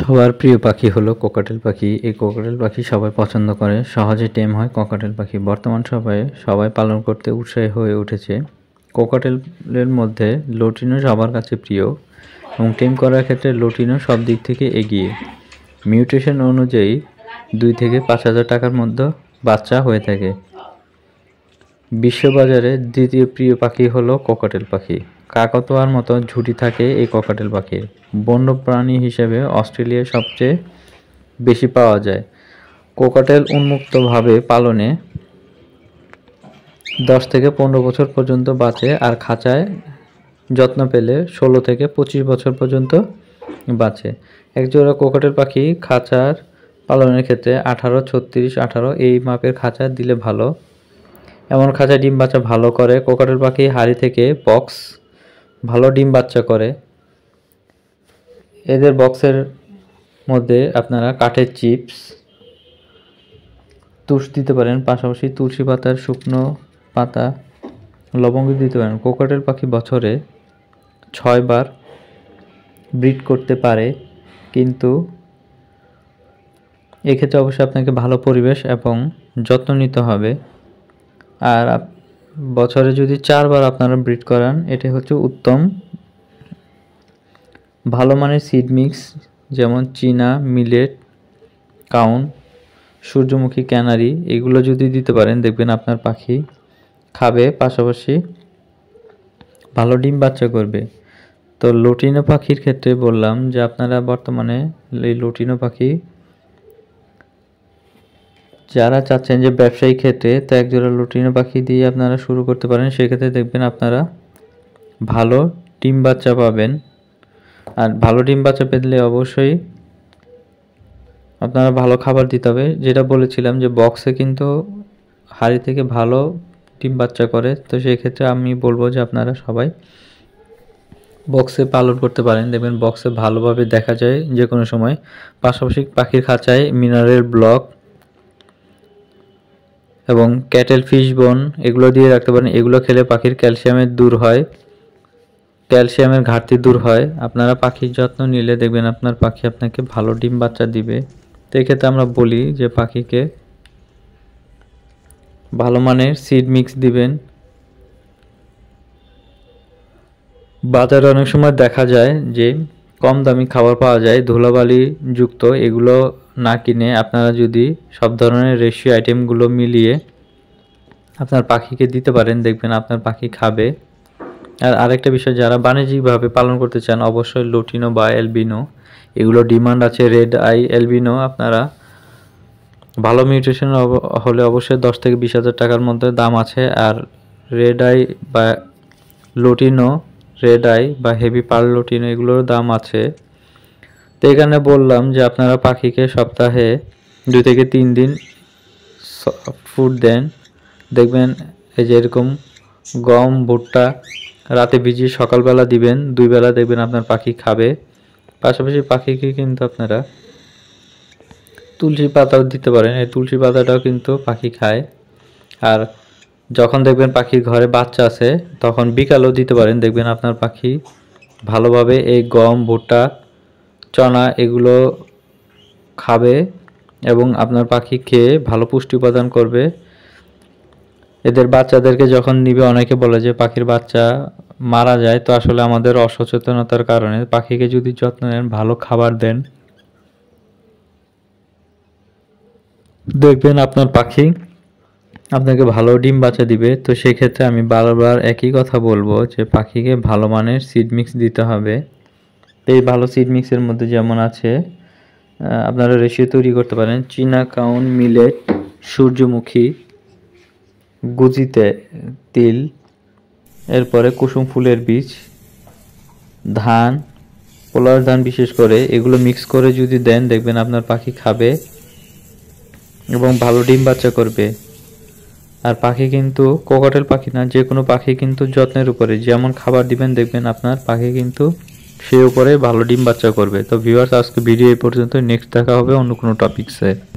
সবার প্রিয় পাখি হলো কোকাটেল পাখি এই কোকাটেল পাখি সবাই পছন্দ করে সহজে টেম হয় কোকাটেল পাখি বর্তমান সময়ে সবাই পালন করতে উৎসাহী হয়ে উঠেছে কোকাটেলের মধ্যে লোটিনো সবার কাছে প্রিয় এবং টেম করার ক্ষেত্রে লোটিনো সব দিক থেকে এগিয়ে মিউটেশন অনুযায়ী দুই থেকে পাঁচ হাজার টাকার মধ্যে বাচ্চা হয়ে থাকে বিশ্ববাজারে দ্বিতীয় প্রিয় পাখি হলো কোকাটেল পাখি কাকতোয়ার মতো ঝুঁটি থাকে এই ককাটেল পাখির বন্য প্রাণী হিসেবে অস্ট্রেলিয়ায় সবচেয়ে বেশি পাওয়া যায় কোকাটেল উন্মুক্তভাবে পালনে দশ থেকে পনেরো বছর পর্যন্ত বাঁচে আর খাঁচায় যত্ন পেলে ষোলো থেকে পঁচিশ বছর পর্যন্ত বাঁচে একজোড়া কোকাটেল পাখি খাঁচার পালনের ক্ষেত্রে আঠারো ছত্রিশ আঠারো এই মাপের খাঁচা দিলে ভালো এমন খাঁচা ডিম বাচ্চা ভালো করে কোকাটেল পাখি হাড়ি থেকে বক্স ভালো ডিম বাচ্চা করে এদের বক্সের মধ্যে আপনারা কাঠের চিপস তুষ দিতে পারেন পাশাপাশি তুলসী পাতার শুকনো পাতা লবঙ্গ দিতে পারেন কোকাটেল পাখি বছরে ছয়বার ব্রিড করতে পারে কিন্তু এক্ষেত্রে অবশ্যই আপনাকে ভালো পরিবেশ এবং যত্ন নিতে হবে আর বছরে যদি চারবার আপনারা ব্রিড করান এটা হচ্ছে উত্তম ভালো মানের সিড মিক্স যেমন চীনা মিলেট কাউন সূর্যমুখী ক্যানারি এগুলো যদি দিতে পারেন দেখবেন আপনার পাখি খাবে পাশাপাশি ভালো ডিম বাচ্চা করবে তো লটিনো পাখির ক্ষেত্রে বললাম যে আপনারা বর্তমানে এই লটিনো পাখি যারা চাচ্ছেন যে ব্যবসায়ী ক্ষেত্রে তো একজোড়া লুটিনো পাখি দিয়ে আপনারা শুরু করতে পারেন সেক্ষেত্রে দেখবেন আপনারা ভালো ডিম বাচ্চা পাবেন আর ভালো ডিম বাচ্চা পেলে অবশ্যই আপনারা ভালো খাবার দিতে হবে যেটা বলেছিলাম যে বক্সে কিন্তু হাড়ি থেকে ভালো ডিম বাচ্চা করে তো সেই ক্ষেত্রে আমি বলবো যে আপনারা সবাই বক্সে পালন করতে পারেন দেখবেন বক্সে ভালোভাবে দেখা যায় যে কোনো সময় পাশাপাশি পাখির খাঁচায় মিনারেল ব্লক এবং ক্যাটেল ফিশ বন এগুলো দিয়ে রাখতে পারেন এগুলো খেলে পাখির ক্যালসিয়ামের দূর হয় ক্যালসিয়ামের ঘাটতি দূর হয় আপনারা পাখির যত্ন নিলে দেখবেন আপনার পাখি আপনাকে ভালো ডিম বাচ্চা দিবে তো এক্ষেত্রে আমরা বলি যে পাখিকে ভালো মানের সিড মিক্স দিবেন বাজারে অনেক সময় দেখা যায় যে কম দামি খাবার পাওয়া যায় ধুলাবালি যুক্ত এগুলো না কিনে আপনারা যদি সব ধরনের রেশিও আইটেমগুলো মিলিয়ে আপনার পাখিকে দিতে পারেন দেখবেন আপনার পাখি খাবে আর আরেকটা বিষয় যারা বাণিজ্যিকভাবে পালন করতে চান অবশ্যই লুটিনো বা এলবিনো এগুলো ডিমান্ড আছে রেড আই এলবিনো আপনারা ভালো মিউটেশন হলে অবশ্যই দশ থেকে বিশ হাজার টাকার মধ্যে দাম আছে আর রেড আই বা লুটিনো রেড আই বা হেভি পার লুটিনো এগুলোর দাম আছে তো এখানে বললাম যে আপনারা পাখিকে সপ্তাহে দুই থেকে তিন দিন ফুড দেন দেখবেন এই যে এরকম গম ভুট্টা রাতে ভিজিয়ে সকালবেলা দিবেন দুই বেলা দেখবেন আপনার পাখি খাবে পাশাপাশি পাখিকে কিন্তু আপনারা তুলসী পাতাও দিতে পারেন এই তুলসী পাতাটাও কিন্তু পাখি খায় আর যখন দেখবেন পাখির ঘরে বাচ্চা আছে তখন বিকালও দিতে পারেন দেখবেন আপনার পাখি ভালোভাবে এই গম ভুট্টা চনা এগুলো খাবে এবং আপনার পাখি খেয়ে ভালো পুষ্টি উপাদান করবে এদের বাচ্চাদেরকে যখন নিবে অনেকে বলে যে পাখির বাচ্চা মারা যায় তো আসলে আমাদের অসচেতনতার কারণে পাখিকে যদি যত্ন নেন ভালো খাবার দেন দেখবেন আপনার পাখি আপনাকে ভালো ডিম বাচ্চা দিবে তো সেক্ষেত্রে আমি বারবার একই কথা বলবো যে পাখিকে ভালো মানের সিড মিক্স দিতে হবে তো এই ভালো সিড মিক্সের মধ্যে যেমন আছে আপনারা রেশিও তৈরি করতে পারেন চীনা কাউন মিলেট সূর্যমুখী গুজিতে তিল এরপরে কুসুম ফুলের বীজ ধান পোলার ধান বিশেষ করে এগুলো মিক্স করে যদি দেন দেখবেন আপনার পাখি খাবে এবং ভালো ডিম বাচ্চা করবে আর পাখি কিন্তু কোকাটেল পাখি না যে কোনো পাখি কিন্তু যত্নের উপরে যেমন খাবার দিবেন দেখবেন আপনার পাখি কিন্তু সে উপরে ভালো ডিম বাচ্চা করবে তো ভিউয়ার্স আজকে ভিডিও এই পর্যন্ত নেক্সট দেখা হবে অন্য কোনো টপিক্সে